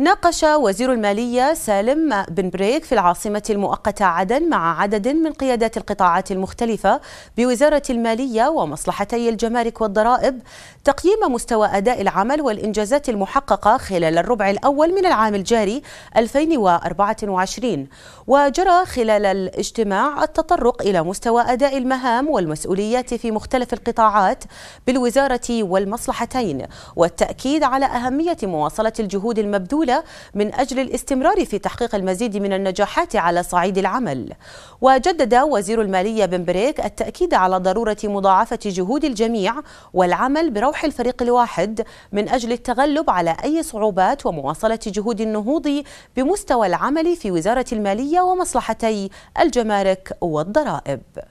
ناقش وزير المالية سالم بن بريك في العاصمة المؤقتة عدن مع عدد من قيادات القطاعات المختلفة بوزارة المالية ومصلحتي الجمارك والضرائب تقييم مستوى أداء العمل والإنجازات المحققة خلال الربع الأول من العام الجاري 2024 وجرى خلال الاجتماع التطرق إلى مستوى أداء المهام والمسؤوليات في مختلف القطاعات بالوزارة والمصلحتين والتأكيد على أهمية مواصلة الجهود المبذولة الدولة من أجل الاستمرار في تحقيق المزيد من النجاحات على صعيد العمل وجدد وزير المالية بن بريك التأكيد على ضرورة مضاعفة جهود الجميع والعمل بروح الفريق الواحد من أجل التغلب على أي صعوبات ومواصلة جهود النهوض بمستوى العمل في وزارة المالية ومصلحتي الجمارك والضرائب